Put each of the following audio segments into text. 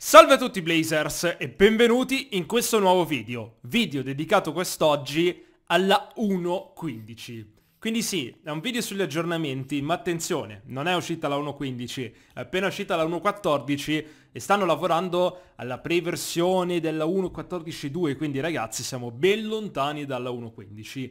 Salve a tutti Blazers e benvenuti in questo nuovo video, video dedicato quest'oggi alla 1.15. Quindi sì, è un video sugli aggiornamenti, ma attenzione, non è uscita la 1.15, è appena uscita la 1.14 e stanno lavorando alla pre-versione della 1.14.2, quindi ragazzi siamo ben lontani dalla 1.15.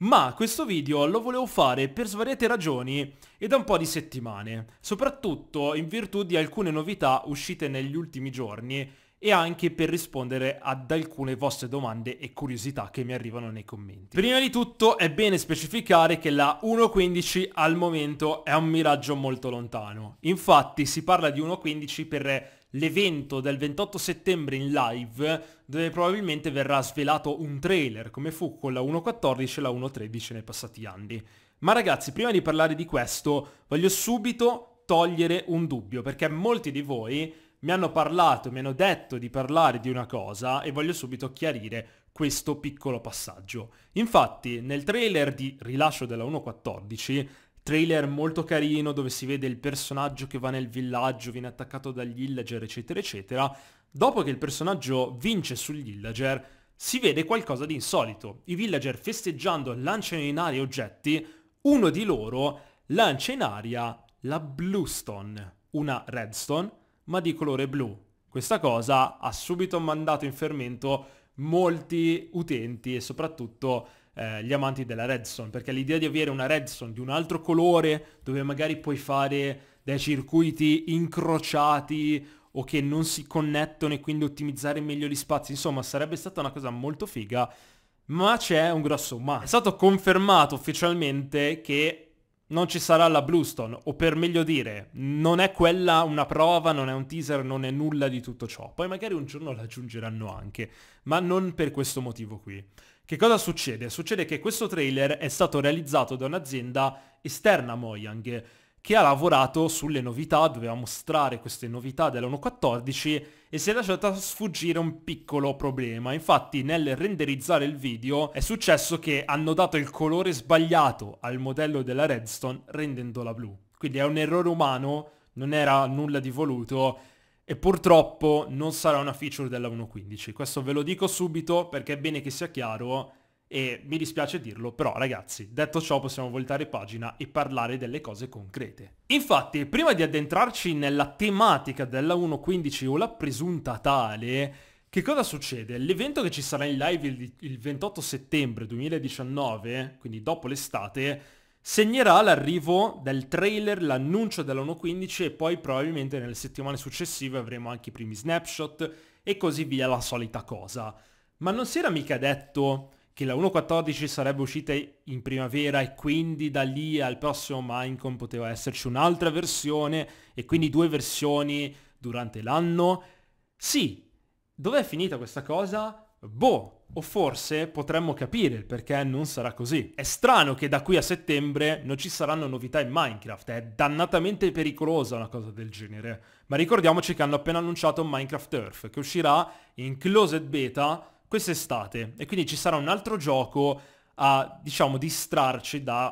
Ma questo video lo volevo fare per svariate ragioni e da un po' di settimane, soprattutto in virtù di alcune novità uscite negli ultimi giorni e anche per rispondere ad alcune vostre domande e curiosità che mi arrivano nei commenti. Prima di tutto è bene specificare che la 1.15 al momento è un miraggio molto lontano. Infatti si parla di 1.15 per l'evento del 28 settembre in live dove probabilmente verrà svelato un trailer come fu con la 1.14 e la 1.13 nei passati anni. Ma ragazzi, prima di parlare di questo, voglio subito togliere un dubbio, perché molti di voi mi hanno parlato, mi hanno detto di parlare di una cosa e voglio subito chiarire questo piccolo passaggio. Infatti, nel trailer di rilascio della 1.14 trailer molto carino dove si vede il personaggio che va nel villaggio, viene attaccato dagli Illager, eccetera, eccetera. Dopo che il personaggio vince sugli Illager, si vede qualcosa di insolito. I villager festeggiando lanciano in aria oggetti, uno di loro lancia in aria la Bluestone, una redstone, ma di colore blu. Questa cosa ha subito mandato in fermento molti utenti e soprattutto eh, gli amanti della redstone, perché l'idea di avere una redstone di un altro colore dove magari puoi fare dei circuiti incrociati o che non si connettono e quindi ottimizzare meglio gli spazi, insomma sarebbe stata una cosa molto figa, ma c'è un grosso ma. È stato confermato ufficialmente che non ci sarà la Bluestone, o per meglio dire, non è quella una prova, non è un teaser, non è nulla di tutto ciò. Poi magari un giorno la aggiungeranno anche, ma non per questo motivo qui. Che cosa succede? Succede che questo trailer è stato realizzato da un'azienda esterna a Mojang che ha lavorato sulle novità, doveva mostrare queste novità dell'1.14 e si è lasciata sfuggire un piccolo problema. Infatti nel renderizzare il video è successo che hanno dato il colore sbagliato al modello della Redstone rendendola blu. Quindi è un errore umano, non era nulla di voluto e purtroppo non sarà una feature della 1.15. Questo ve lo dico subito perché è bene che sia chiaro e mi dispiace dirlo, però ragazzi, detto ciò possiamo voltare pagina e parlare delle cose concrete. Infatti, prima di addentrarci nella tematica della 1.15 o la presunta tale, che cosa succede? L'evento che ci sarà in live il, 28 settembre 2019, quindi dopo l'estate, segnerà l'arrivo del trailer, l'annuncio dell'1.15 e poi probabilmente nelle settimane successive avremo anche i primi snapshot e così via la solita cosa. Ma non si era mica detto che la 1.14 sarebbe uscita in primavera e quindi da lì al prossimo Minecraft poteva esserci un'altra versione e quindi due versioni durante l'anno? Sì, dov'è finita questa cosa? boh, o forse potremmo capire il perché non sarà così. È strano che da qui a settembre non ci saranno novità in Minecraft, è dannatamente pericolosa una cosa del genere. Ma ricordiamoci che hanno appena annunciato Minecraft Earth, che uscirà in closed beta quest'estate, e quindi ci sarà un altro gioco a, diciamo, distrarci dai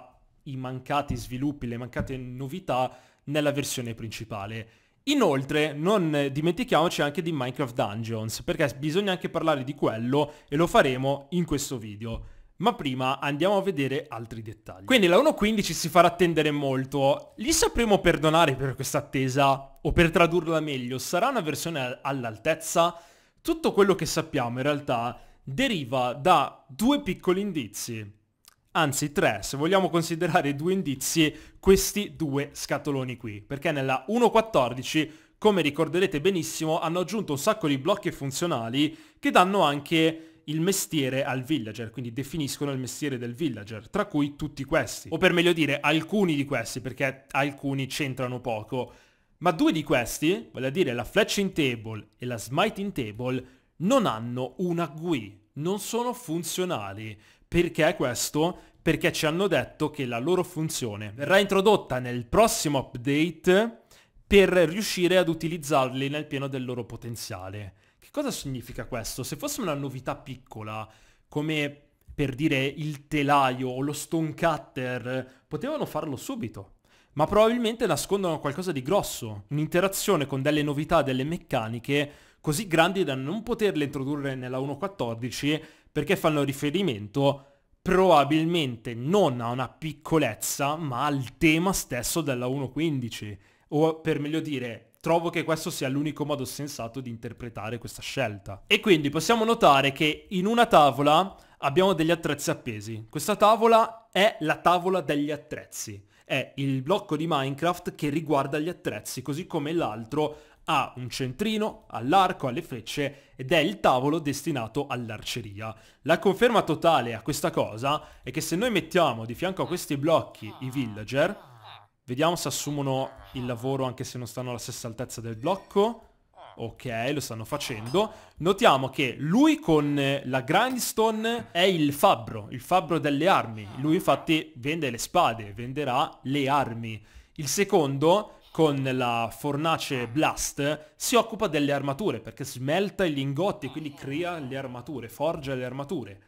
mancati sviluppi, le mancate novità nella versione principale. Inoltre non dimentichiamoci anche di Minecraft Dungeons perché bisogna anche parlare di quello e lo faremo in questo video. Ma prima andiamo a vedere altri dettagli. Quindi la 1.15 si farà attendere molto. Li sapremo perdonare per questa attesa o per tradurla meglio, sarà una versione all'altezza? Tutto quello che sappiamo in realtà deriva da due piccoli indizi anzi tre, se vogliamo considerare due indizi, questi due scatoloni qui, perché nella 1.14 come ricorderete benissimo, hanno aggiunto un sacco di blocchi funzionali che danno anche il mestiere al villager, quindi definiscono il mestiere del villager, tra cui tutti questi, o per meglio dire alcuni di questi, perché alcuni c'entrano poco, ma due di questi, vale a dire la fletching table e la smiting table, non hanno una GUI, non sono funzionali, perché questo? Perché ci hanno detto che la loro funzione verrà introdotta nel prossimo update per riuscire ad utilizzarli nel pieno del loro potenziale. Che cosa significa questo? Se fosse una novità piccola, come per dire il telaio o lo stone cutter, potevano farlo subito. Ma probabilmente nascondono qualcosa di grosso, un'interazione con delle novità, delle meccaniche così grandi da non poterle introdurre nella 1.14 perché fanno riferimento probabilmente non a una piccolezza, ma al tema stesso della 1.15. O per meglio dire, trovo che questo sia l'unico modo sensato di interpretare questa scelta. E quindi possiamo notare che in una tavola abbiamo degli attrezzi appesi. Questa tavola è la tavola degli attrezzi. È il blocco di Minecraft che riguarda gli attrezzi, così come l'altro ha un centrino, all'arco, alle frecce ed è il tavolo destinato all'arceria. La conferma totale a questa cosa è che se noi mettiamo di fianco a questi blocchi i villager, vediamo se assumono il lavoro anche se non stanno alla stessa altezza del blocco, ok lo stanno facendo notiamo che lui con la grindstone è il fabbro il fabbro delle armi lui infatti vende le spade venderà le armi il secondo con la fornace Blast si occupa delle armature perché smelta i lingotti e quindi crea le armature, forgia le armature.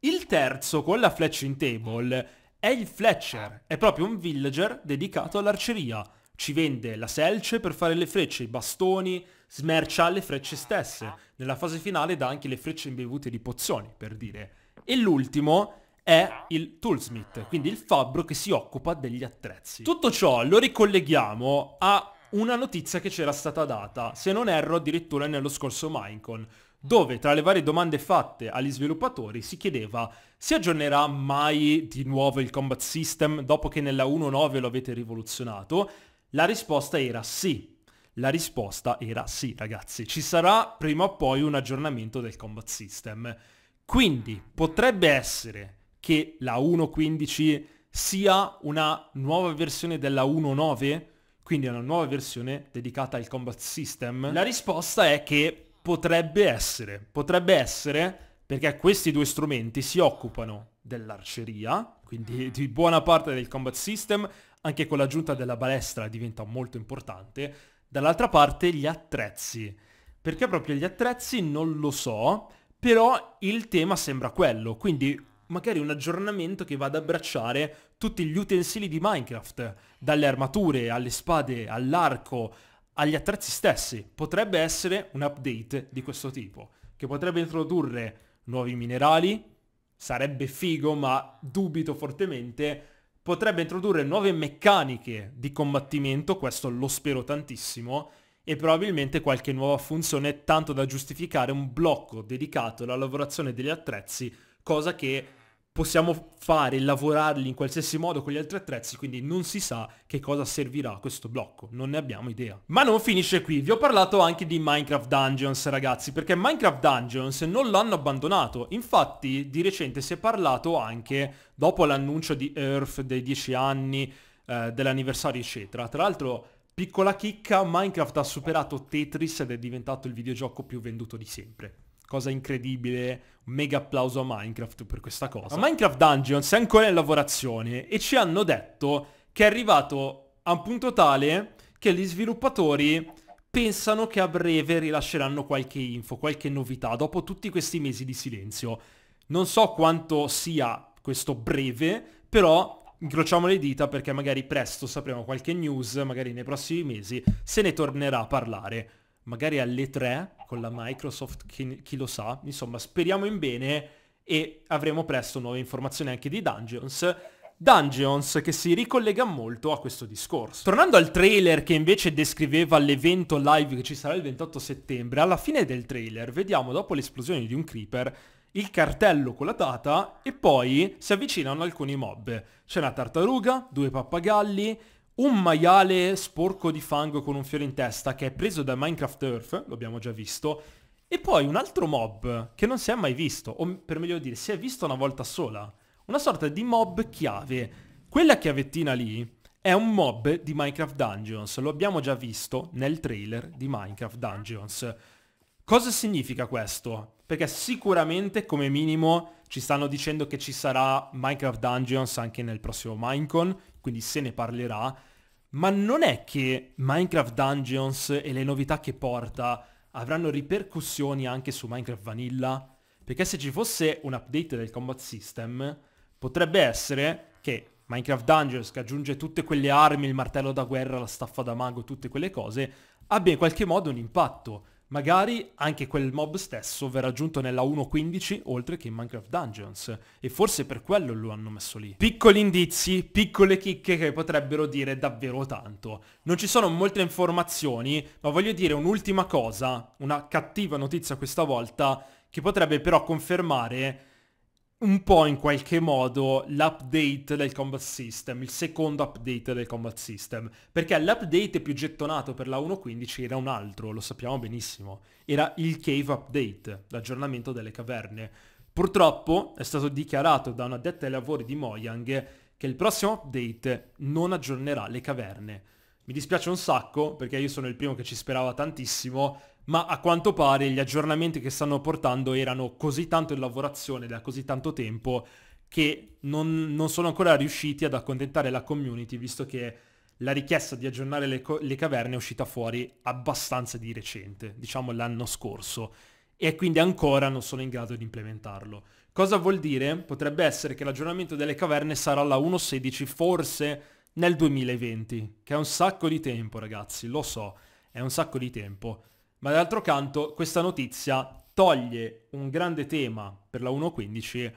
Il terzo con la Fletching Table è il Fletcher, è proprio un villager dedicato all'arceria. Ci vende la selce per fare le frecce, i bastoni, smercia le frecce stesse. Nella fase finale dà anche le frecce imbevute di pozioni, per dire. E l'ultimo è il toolsmith, quindi il fabbro che si occupa degli attrezzi. Tutto ciò lo ricolleghiamo a una notizia che c'era stata data, se non erro addirittura nello scorso Minecon, dove tra le varie domande fatte agli sviluppatori si chiedeva si aggiornerà mai di nuovo il combat system dopo che nella 1.9 lo avete rivoluzionato? La risposta era sì. La risposta era sì, ragazzi. Ci sarà prima o poi un aggiornamento del combat system. Quindi potrebbe essere che la 1.15 sia una nuova versione della 1.9, quindi una nuova versione dedicata al combat system? La risposta è che potrebbe essere, potrebbe essere perché questi due strumenti si occupano dell'arceria, quindi mm. di buona parte del combat system, anche con l'aggiunta della balestra diventa molto importante, dall'altra parte gli attrezzi. Perché proprio gli attrezzi non lo so, però il tema sembra quello, quindi magari un aggiornamento che vada ad abbracciare tutti gli utensili di Minecraft, dalle armature alle spade, all'arco, agli attrezzi stessi. Potrebbe essere un update di questo tipo, che potrebbe introdurre nuovi minerali, sarebbe figo ma dubito fortemente, potrebbe introdurre nuove meccaniche di combattimento, questo lo spero tantissimo, e probabilmente qualche nuova funzione tanto da giustificare un blocco dedicato alla lavorazione degli attrezzi, cosa che possiamo fare e lavorarli in qualsiasi modo con gli altri attrezzi, quindi non si sa che cosa servirà questo blocco, non ne abbiamo idea. Ma non finisce qui, vi ho parlato anche di Minecraft Dungeons ragazzi, perché Minecraft Dungeons non l'hanno abbandonato, infatti di recente si è parlato anche, dopo l'annuncio di Earth dei 10 anni, eh, dell'anniversario eccetera, tra l'altro Piccola chicca, Minecraft ha superato Tetris ed è diventato il videogioco più venduto di sempre. Cosa incredibile, un mega applauso a Minecraft per questa cosa. Minecraft Dungeons è ancora in lavorazione e ci hanno detto che è arrivato a un punto tale che gli sviluppatori pensano che a breve rilasceranno qualche info, qualche novità dopo tutti questi mesi di silenzio. Non so quanto sia questo breve, però incrociamo le dita perché magari presto sapremo qualche news, magari nei prossimi mesi se ne tornerà a parlare. Magari alle 3 con la Microsoft, chi, chi lo sa, insomma speriamo in bene e avremo presto nuove informazioni anche di Dungeons. Dungeons che si ricollega molto a questo discorso. Tornando al trailer che invece descriveva l'evento live che ci sarà il 28 settembre, alla fine del trailer vediamo dopo l'esplosione di un creeper il cartello con la data e poi si avvicinano alcuni mob. C'è una tartaruga, due pappagalli, un maiale sporco di fango con un fiore in testa che è preso da Minecraft Earth, l'abbiamo già visto, e poi un altro mob che non si è mai visto, o per meglio dire, si è visto una volta sola. Una sorta di mob chiave. Quella chiavettina lì è un mob di Minecraft Dungeons, lo abbiamo già visto nel trailer di Minecraft Dungeons. Cosa significa questo? Perché sicuramente come minimo ci stanno dicendo che ci sarà Minecraft Dungeons anche nel prossimo Minecon, quindi se ne parlerà, ma non è che Minecraft Dungeons e le novità che porta avranno ripercussioni anche su Minecraft Vanilla? Perché se ci fosse un update del combat system, potrebbe essere che Minecraft Dungeons, che aggiunge tutte quelle armi, il martello da guerra, la staffa da mago, tutte quelle cose, abbia in qualche modo un impatto magari anche quel mob stesso verrà aggiunto nella 1.15 oltre che in Minecraft Dungeons e forse per quello lo hanno messo lì. Piccoli indizi, piccole chicche che potrebbero dire davvero tanto. Non ci sono molte informazioni, ma voglio dire un'ultima cosa, una cattiva notizia questa volta, che potrebbe però confermare un po' in qualche modo l'update del combat system, il secondo update del combat system, perché l'update più gettonato per la 1.15 era un altro, lo sappiamo benissimo, era il cave update, l'aggiornamento delle caverne. Purtroppo è stato dichiarato da una detta ai lavori di Mojang che il prossimo update non aggiornerà le caverne. Mi dispiace un sacco perché io sono il primo che ci sperava tantissimo, ma a quanto pare gli aggiornamenti che stanno portando erano così tanto in lavorazione da così tanto tempo che non, non sono ancora riusciti ad accontentare la community, visto che la richiesta di aggiornare le, le caverne è uscita fuori abbastanza di recente, diciamo l'anno scorso, e quindi ancora non sono in grado di implementarlo. Cosa vuol dire? Potrebbe essere che l'aggiornamento delle caverne sarà la 1.16 forse nel 2020, che è un sacco di tempo ragazzi, lo so, è un sacco di tempo ma d'altro canto questa notizia toglie un grande tema per la 1.15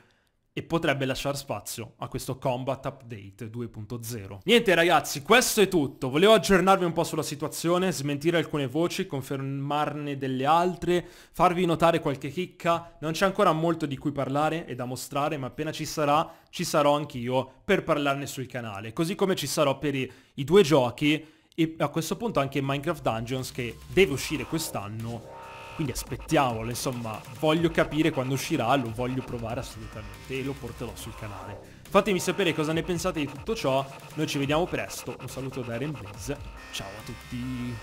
e potrebbe lasciare spazio a questo Combat Update 2.0. Niente ragazzi, questo è tutto. Volevo aggiornarvi un po' sulla situazione, smentire alcune voci, confermarne delle altre, farvi notare qualche chicca. Non c'è ancora molto di cui parlare e da mostrare, ma appena ci sarà, ci sarò anch'io per parlarne sul canale. Così come ci sarò per i, i due giochi e a questo punto anche Minecraft Dungeons che deve uscire quest'anno. Quindi aspettiamolo, insomma, voglio capire quando uscirà, lo voglio provare assolutamente e lo porterò sul canale. Fatemi sapere cosa ne pensate di tutto ciò, noi ci vediamo presto, un saluto da Eren Breeze, ciao a tutti!